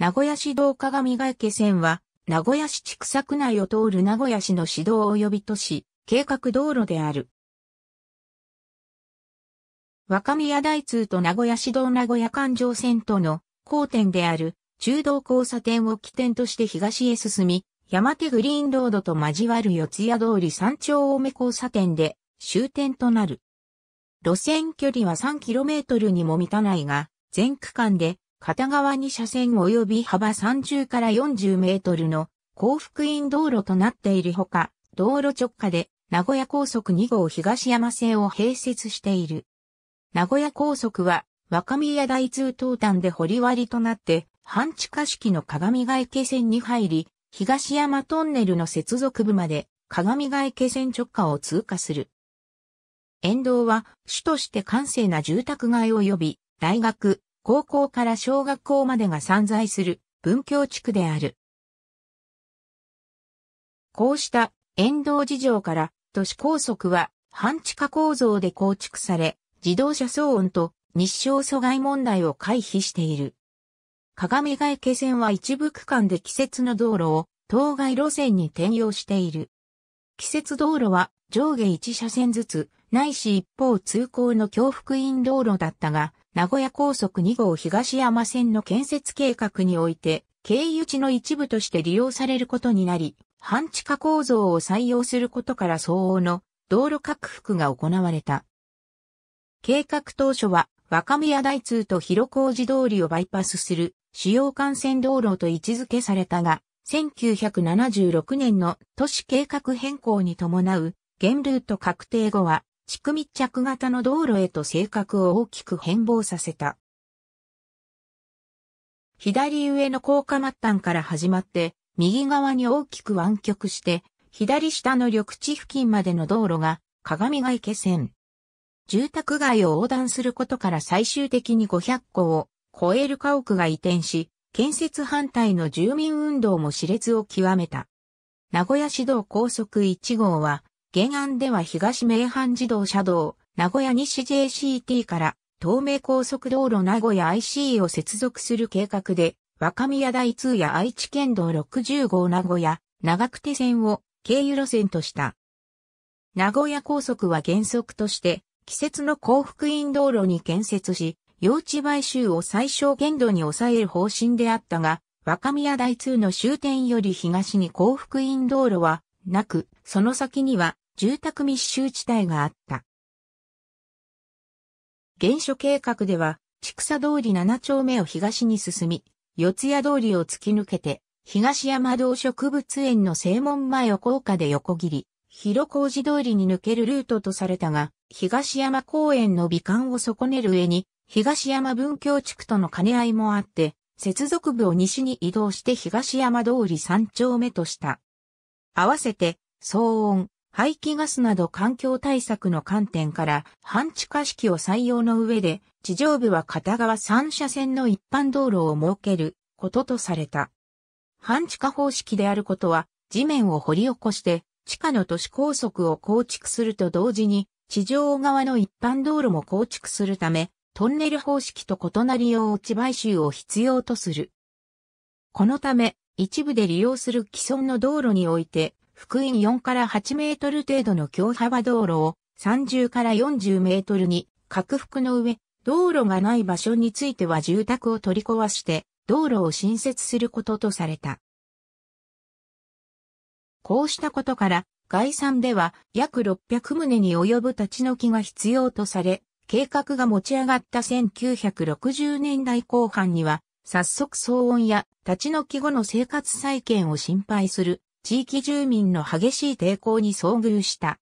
名古屋市道鏡ヶ池線は、名古屋市千種区内を通る名古屋市の市道及び都市、計画道路である。若宮台通と名古屋市道名古屋環状線との交点である中道交差点を起点として東へ進み、山手グリーンロードと交わる四谷通り山頂大目交差点で終点となる。路線距離は 3km にも満たないが、全区間で片側2車線及び幅30から40メートルの幸福院道路となっているほか、道路直下で名古屋高速2号東山線を併設している。名古屋高速は若宮大通東端で掘り割りとなって、半地下式の鏡ヶ池線に入り、東山トンネルの接続部まで鏡ヶ池線直下を通過する。沿道は主として閑静な住宅街及び大学、高校から小学校までが散在する文教地区である。こうした沿道事情から都市高速は半地下構造で構築され、自動車騒音と日照阻害問題を回避している。鏡ヶ池線は一部区間で季節の道路を当該路線に転用している。季節道路は上下一車線ずつ、ないし一方通行の教福院道路だったが、名古屋高速2号東山線の建設計画において、経由地の一部として利用されることになり、半地下構造を採用することから相応の道路拡幅が行われた。計画当初は若宮台通と広小路通りをバイパスする主要幹線道路と位置づけされたが、1976年の都市計画変更に伴う現ルート確定後は地区密着型の道路へと性格を大きく変貌させた。左上の高架末端から始まって、右側に大きく湾曲して、左下の緑地付近までの道路が、鏡ヶ池線。住宅街を横断することから最終的に500戸を超える家屋が移転し、建設反対の住民運動も熾烈を極めた。名古屋市道高速1号は、原案では東名阪自動車道、名古屋西 JCT から東名高速道路名古屋 IC を接続する計画で、若宮台通や愛知県道60号名古屋、長久手線を経由路線とした。名古屋高速は原則として、季節の幸福院道路に建設し、用地買収を最小限度に抑える方針であったが、若宮台通の終点より東に幸福院道路はなく、その先には住宅密集地帯があった。原初計画では、千草通り7丁目を東に進み、四谷通りを突き抜けて、東山道植物園の正門前を高架で横切り、広小路通りに抜けるルートとされたが、東山公園の美観を損ねる上に、東山文教地区との兼ね合いもあって、接続部を西に移動して東山通り3丁目とした。合わせて、騒音、排気ガスなど環境対策の観点から半地下式を採用の上で、地上部は片側3車線の一般道路を設けることとされた。半地下方式であることは、地面を掘り起こして、地下の都市高速を構築すると同時に、地上側の一般道路も構築するため、トンネル方式と異なり用地買収を必要とする。このため、一部で利用する既存の道路において、福音4から8メートル程度の強幅道路を30から40メートルに、拡幅の上、道路がない場所については住宅を取り壊して、道路を新設することとされた。こうしたことから、概算では約600棟に及ぶ立ち退きが必要とされ、計画が持ち上がった1960年代後半には、早速騒音や立ち退き後の生活再建を心配する地域住民の激しい抵抗に遭遇した。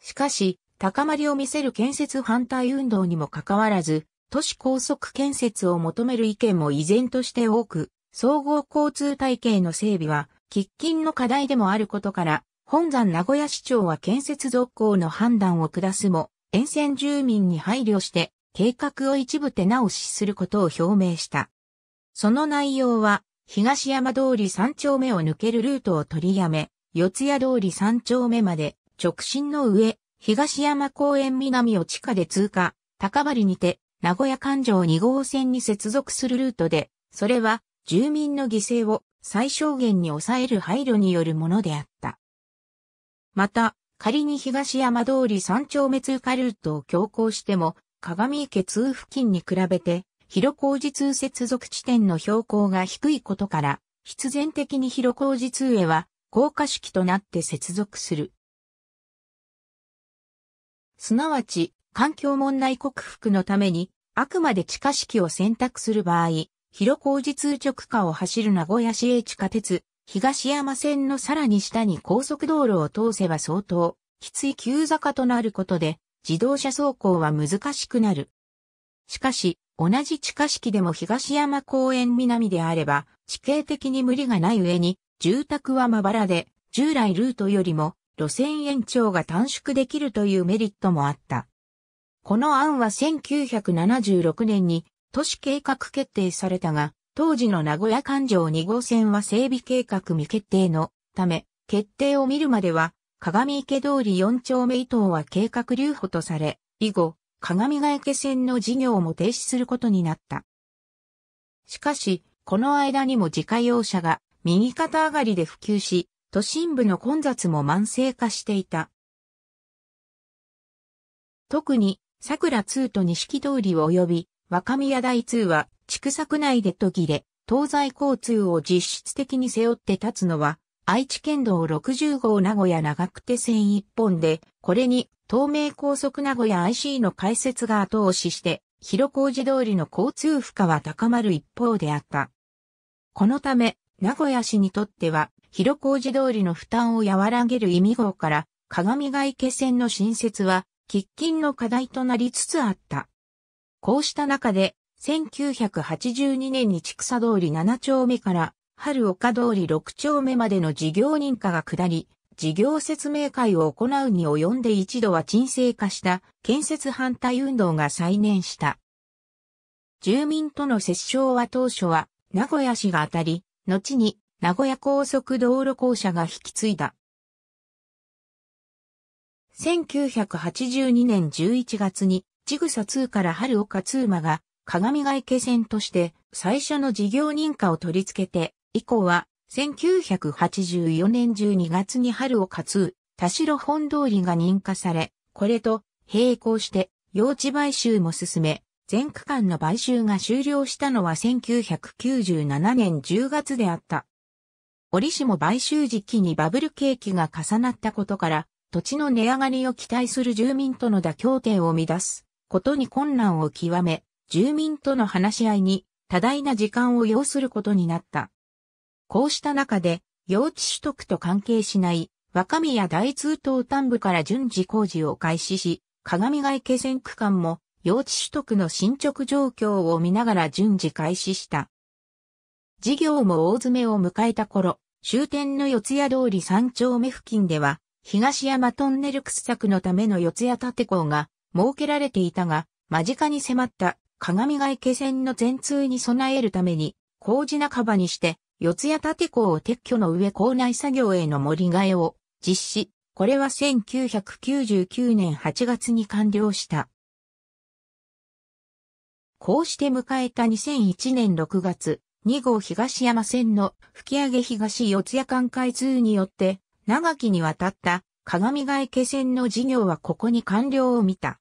しかし、高まりを見せる建設反対運動にもかかわらず、都市高速建設を求める意見も依然として多く、総合交通体系の整備は、喫緊の課題でもあることから、本山名古屋市長は建設続行の判断を下すも、沿線住民に配慮して、計画を一部手直しすることを表明した。その内容は、東山通り3丁目を抜けるルートを取りやめ、四谷通り3丁目まで直進の上、東山公園南を地下で通過、高張にて、名古屋環状2号線に接続するルートで、それは住民の犠牲を最小限に抑える配慮によるものであった。また、仮に東山通り3丁目通過ルートを強行しても、鏡池通付近に比べて広小路通接続地点の標高が低いことから、必然的に広小路通へは、高架式となって接続する。すなわち、環境問題克服のために、あくまで地下式を選択する場合、広小路通直下を走る名古屋市営地下鉄、東山線のさらに下に高速道路を通せば相当、きつい急坂となることで、自動車走行は難しくなる。しかし、同じ地下式でも東山公園南であれば、地形的に無理がない上に、住宅はまばらで、従来ルートよりも路線延長が短縮できるというメリットもあった。この案は1976年に都市計画決定されたが、当時の名古屋環状2号線は整備計画未決定のため、決定を見るまでは、鏡池通り4丁目以東は計画留保とされ、以後、鏡ヶ池線の事業も停止することになった。しかし、この間にも自家用車が右肩上がりで普及し、都心部の混雑も慢性化していた。特に、桜通と錦通り及び若宮台2は、畜区作内で途切れ、東西交通を実質的に背負って立つのは、愛知県道60号名古屋長久手線一本で、これに東名高速名古屋 IC の開設が後押しして、広小路通りの交通負荷は高まる一方であった。このため、名古屋市にとっては、広小路通りの負担を和らげる意味号から、鏡ヶ池線の新設は、喫緊の課題となりつつあった。こうした中で、1982年に千草通り7丁目から、春岡通り6丁目までの事業認可が下り、事業説明会を行うに及んで一度は沈静化した建設反対運動が再燃した。住民との折衝は当初は名古屋市が当たり、後に名古屋高速道路公社が引き継いだ。1982年11月に、ちぐさ2から春岡通馬が、鏡ヶ池線として最初の事業認可を取り付けて、以降は1984年12月に春を勝つ、田代本通りが認可され、これと並行して用地買収も進め、全区間の買収が終了したのは1997年10月であった。折しも買収時期にバブル景気が重なったことから、土地の値上がりを期待する住民との妥協点を乱すことに困難を極め、住民との話し合いに多大な時間を要することになった。こうした中で、用地取得と関係しない若宮大通東端部から順次工事を開始し、鏡ヶ池線区間も用地取得の進捗状況を見ながら順次開始した。事業も大詰めを迎えた頃、終点の四谷通り三丁目付近では、東山トンネル掘削のための四谷立港が設けられていたが、間近に迫った鏡ヶ池線の全通に備えるために、工事半ばにして四谷立港を撤去の上校内作業への盛り替えを実施。これは1999年8月に完了した。こうして迎えた2001年6月、2号東山線の吹上東四谷間開通によって、長きにわたった鏡ヶ池線の事業はここに完了を見た。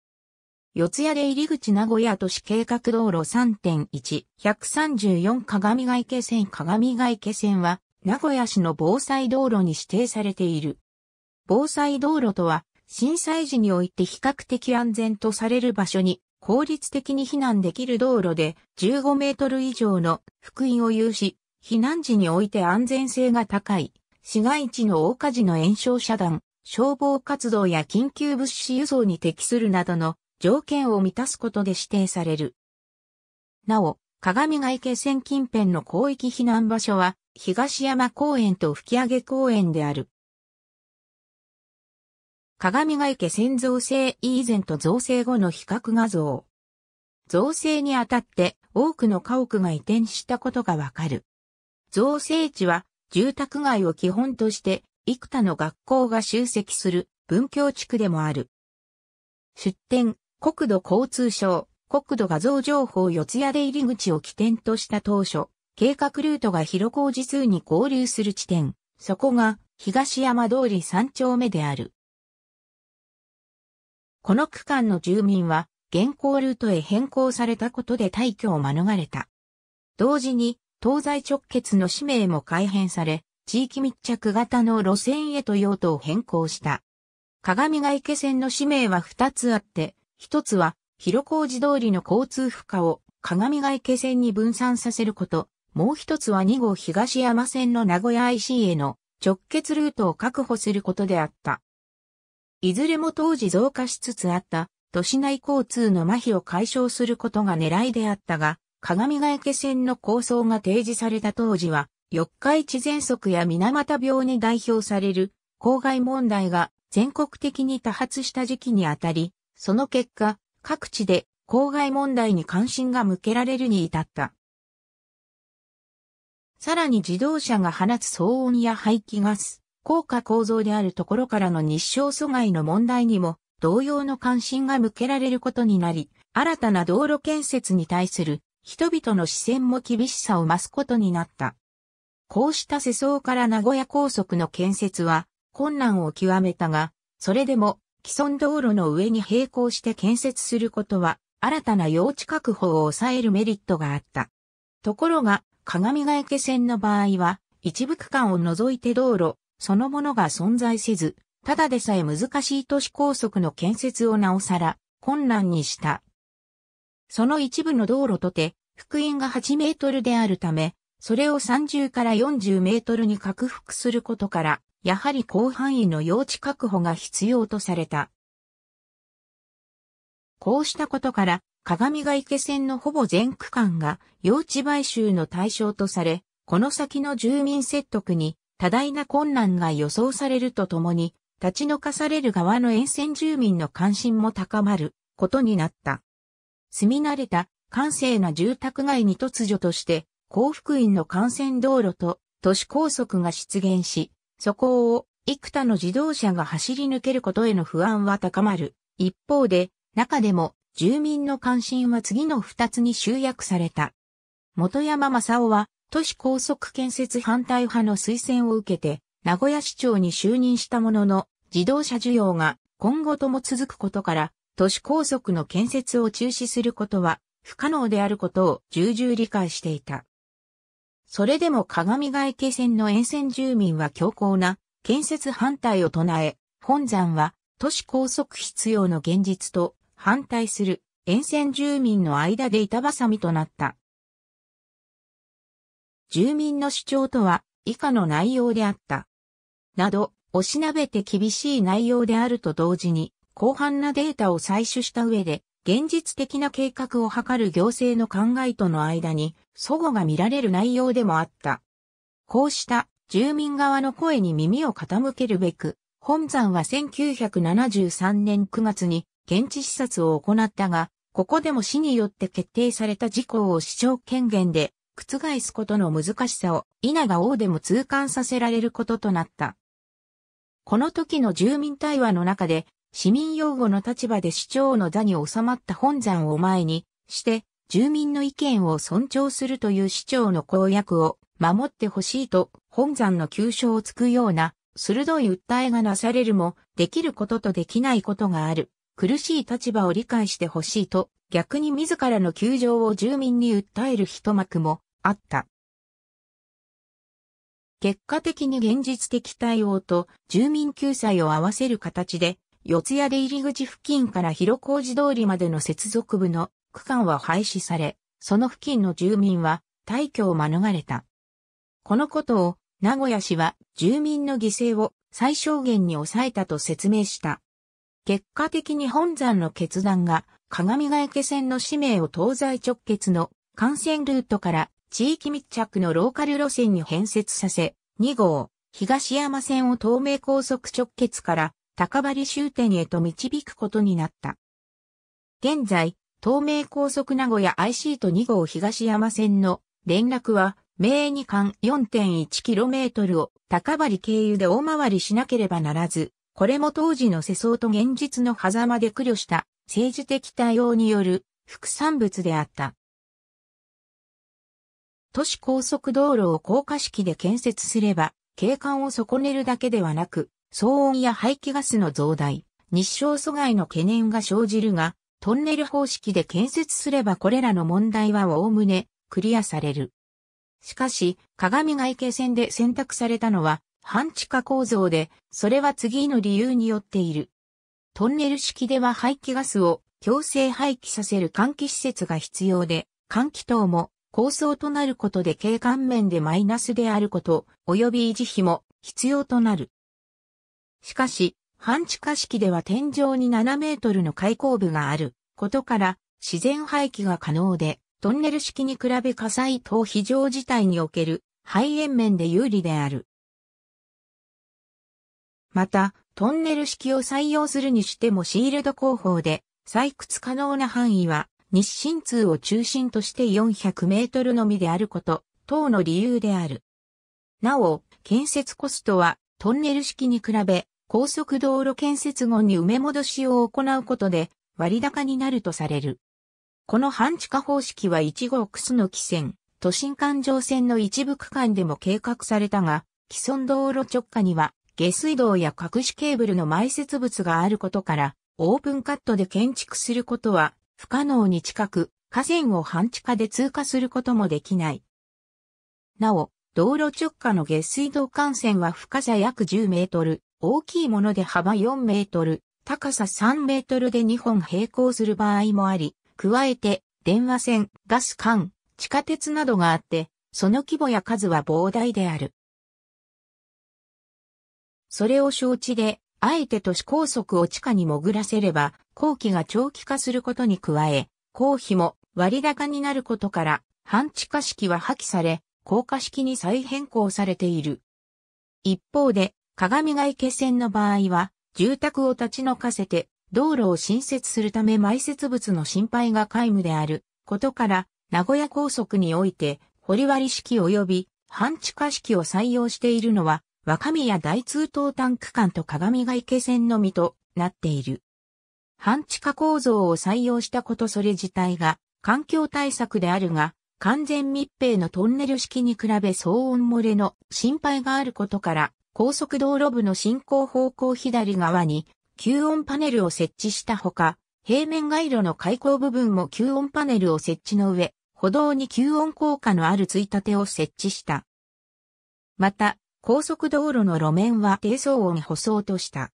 四谷で入り口名古屋都市計画道路3.1、134鏡ヶ池線鏡ヶ池線は、名古屋市の防災道路に指定されている。防災道路とは、震災時において比較的安全とされる場所に、効率的に避難できる道路で、15メートル以上の福音を有し、避難時において安全性が高い、市街地の大火事の延焼遮断、消防活動や緊急物資輸送に適するなどの条件を満たすことで指定される。なお、鏡ヶ池線近辺の広域避難場所は、東山公園と吹上公園である。鏡ヶ池線造成以前と造成後の比較画像。造成にあたって多くの家屋が移転したことがわかる。造成地は住宅街を基本として幾多の学校が集積する文教地区でもある。出展。国土交通省、国土画像情報四谷出入り口を起点とした当初、計画ルートが広小路通に合流する地点、そこが東山通り3丁目である。この区間の住民は、現行ルートへ変更されたことで退去を免れた。同時に、東西直結の使命も改変され、地域密着型の路線へと用途を変更した。鏡ヶ池線の使命は2つあって、一つは、広小路通りの交通負荷を鏡ヶ池線に分散させること、もう一つは2号東山線の名古屋 IC への直結ルートを確保することであった。いずれも当時増加しつつあった都市内交通の麻痺を解消することが狙いであったが、鏡ヶ池線の構想が提示された当時は、四日市喘息や水俣病に代表される公害問題が全国的に多発した時期にあたり、その結果、各地で公害問題に関心が向けられるに至った。さらに自動車が放つ騒音や排気ガス、効果構造であるところからの日照阻害の問題にも同様の関心が向けられることになり、新たな道路建設に対する人々の視線も厳しさを増すことになった。こうした世相から名古屋高速の建設は困難を極めたが、それでも既存道路の上に並行して建設することは、新たな用地確保を抑えるメリットがあった。ところが、鏡ヶ池線の場合は、一部区間を除いて道路、そのものが存在せず、ただでさえ難しい都市高速の建設をなおさら、困難にした。その一部の道路とて、福音が8メートルであるため、それを30から40メートルに拡幅することから、やはり広範囲の用地確保が必要とされた。こうしたことから、鏡ヶ池線のほぼ全区間が用地買収の対象とされ、この先の住民説得に多大な困難が予想されるとともに、立ち退かされる側の沿線住民の関心も高まることになった。住み慣れた閑静な住宅街に突如として、幸福院の幹線道路と都市高速が出現し、そこを幾多の自動車が走り抜けることへの不安は高まる。一方で、中でも住民の関心は次の二つに集約された。元山正夫は都市高速建設反対派の推薦を受けて、名古屋市長に就任したものの、自動車需要が今後とも続くことから、都市高速の建設を中止することは不可能であることを重々理解していた。それでも鏡ヶ池線の沿線住民は強硬な建設反対を唱え、本山は都市高速必要の現実と反対する沿線住民の間で板挟みとなった。住民の主張とは以下の内容であった。など、おしなべて厳しい内容であると同時に、広範なデータを採取した上で、現実的な計画を図る行政の考えとの間に、祖語が見られる内容でもあった。こうした住民側の声に耳を傾けるべく、本山は1973年9月に現地視察を行ったが、ここでも市によって決定された事項を市長権限で覆すことの難しさを稲が王でも痛感させられることとなった。この時の住民対話の中で市民擁護の立場で市長の座に収まった本山を前にして住民の意見を尊重するという市長の公約を守ってほしいと本山の急所をつくような鋭い訴えがなされるも、できることとできないことがある。苦しい立場を理解してほしいと、逆に自らの窮状を住民に訴える一幕もあった。結果的に現実的対応と住民救済を合わせる形で、四谷出入り口付近から広小路通りまでの接続部の区間は廃止され、その付近の住民は退去を免れた。このことを名古屋市は住民の犠牲を最小限に抑えたと説明した。結果的に本山の決断が鏡ヶ池線の使命を東西直結の幹線ルートから地域密着のローカル路線に変設させ、2号、東山線を東名高速直結から高張終点へと導くことになった。現在、東名高速名古屋 IC と2号東山線の連絡は、名2間 4.1km を高張経由で大回りしなければならず、これも当時の世相と現実の狭間で苦慮した政治的対応による副産物であった。都市高速道路を高架式で建設すれば、景観を損ねるだけではなく、騒音や排気ガスの増大、日照阻害の懸念が生じるが、トンネル方式で建設すればこれらの問題はおおむねクリアされる。しかし、鏡外池線で選択されたのは半地下構造で、それは次の理由によっている。トンネル式では排気ガスを強制廃棄させる換気施設が必要で、換気等も構想となることで景観面でマイナスであること、及び維持費も必要となる。しかし、半地下式では天井に7メートルの開口部があることから自然排気が可能で、トンネル式に比べ火災等非常事態における肺炎面で有利である。また、トンネル式を採用するにしてもシールド工法で採掘可能な範囲は日清通を中心として400メートルのみであること等の理由である。なお、建設コストはトンネル式に比べ高速道路建設後に埋め戻しを行うことで割高になるとされる。この半地下方式は1号楠汽線、都心環状線の一部区間でも計画されたが、既存道路直下には下水道や隠しケーブルの埋設物があることから、オープンカットで建築することは不可能に近く、河川を半地下で通過することもできない。なお、道路直下の下水道幹線は深さ約10メートル、大きいもので幅4メートル、高さ3メートルで2本並行する場合もあり、加えて、電話線、ガス管、地下鉄などがあって、その規模や数は膨大である。それを承知で、あえて都市高速を地下に潜らせれば、工期が長期化することに加え、公費も割高になることから、半地下式は破棄され、高架式に再変更されている。一方で、鏡が池線の場合は、住宅を立ち退かせて、道路を新設するため埋設物の心配が皆無であることから、名古屋高速において、掘割式及び半地下式を採用しているのは、若宮大通東端区間と鏡が池線のみとなっている。半地下構造を採用したことそれ自体が環境対策であるが、完全密閉のトンネル式に比べ騒音漏れの心配があることから、高速道路部の進行方向左側に吸音パネルを設置したほか、平面街路の開口部分も吸音パネルを設置の上、歩道に吸音効果のあるついたてを設置した。また、高速道路の路面は低騒音舗装とした。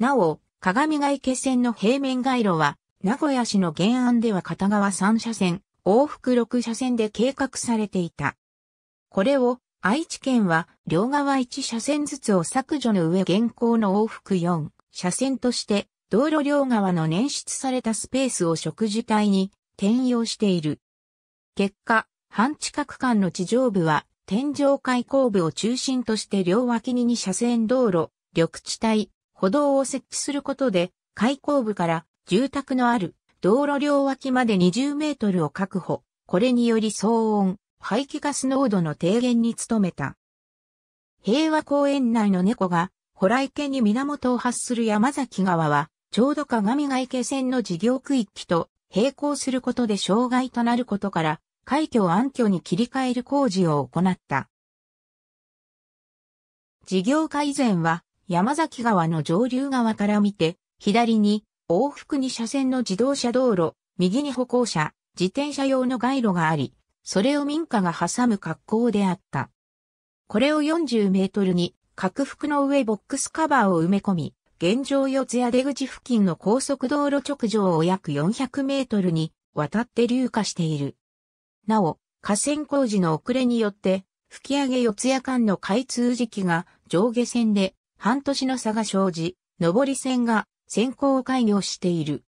なお、鏡ヶ池線の平面街路は、名古屋市の原案では片側3車線、往復6車線で計画されていた。これを愛知県は両側1車線ずつを削除の上現行の往復4車線として道路両側の捻出されたスペースを食事帯に転用している。結果、半地下区間の地上部は天井開口部を中心として両脇に2車線道路、緑地帯、歩道を設置することで開口部から住宅のある道路両脇まで20メートルを確保。これにより騒音、排気ガス濃度の低減に努めた。平和公園内の猫が、ホライケに源を発する山崎川は、ちょうど鏡ヶ池線の事業区域と並行することで障害となることから、海峡暗渠に切り替える工事を行った。事業改以前は、山崎川の上流側から見て、左に、往復に車線の自動車道路、右に歩行者、自転車用の街路があり、それを民家が挟む格好であった。これを40メートルに、拡幅の上ボックスカバーを埋め込み、現状四谷出口付近の高速道路直上を約400メートルに渡って流下している。なお、河川工事の遅れによって、吹き上げ四谷間の開通時期が上下線で半年の差が生じ、上り線が先行開業している。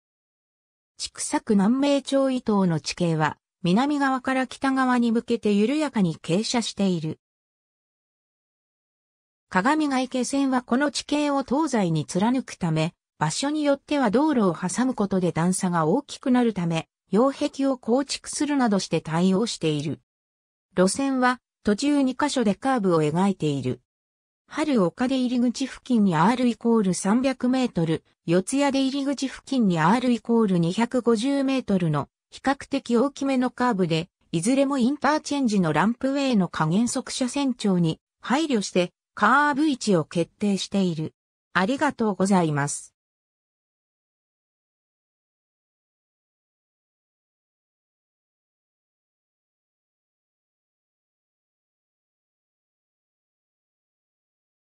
畜作南名町伊東の地形は、南側から北側に向けて緩やかに傾斜している。鏡ヶ池線はこの地形を東西に貫くため、場所によっては道路を挟むことで段差が大きくなるため、擁壁を構築するなどして対応している。路線は途中2カ所でカーブを描いている。春丘で入り口付近に R イコール300メートル、四谷で入り口付近に R イコール250メートルの比較的大きめのカーブで、いずれもインターチェンジのランプウェイの加減速車線長に配慮してカーブ位置を決定している。ありがとうございます。